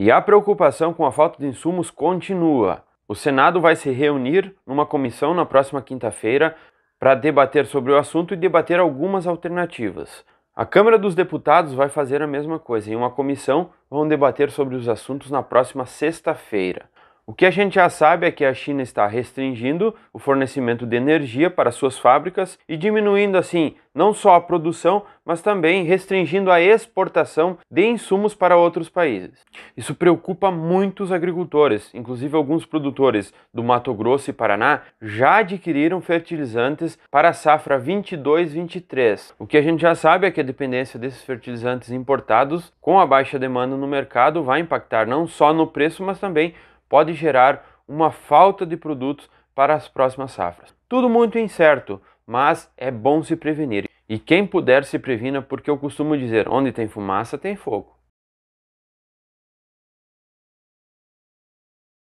E a preocupação com a falta de insumos continua. O Senado vai se reunir numa comissão na próxima quinta-feira para debater sobre o assunto e debater algumas alternativas. A Câmara dos Deputados vai fazer a mesma coisa. Em uma comissão, vão debater sobre os assuntos na próxima sexta-feira. O que a gente já sabe é que a China está restringindo o fornecimento de energia para suas fábricas e diminuindo assim não só a produção, mas também restringindo a exportação de insumos para outros países. Isso preocupa muitos agricultores, inclusive alguns produtores do Mato Grosso e Paraná já adquiriram fertilizantes para a safra 22/23. O que a gente já sabe é que a dependência desses fertilizantes importados com a baixa demanda no mercado vai impactar não só no preço, mas também pode gerar uma falta de produtos para as próximas safras. Tudo muito incerto, mas é bom se prevenir. E quem puder se previna, porque eu costumo dizer: onde tem fumaça, tem fogo.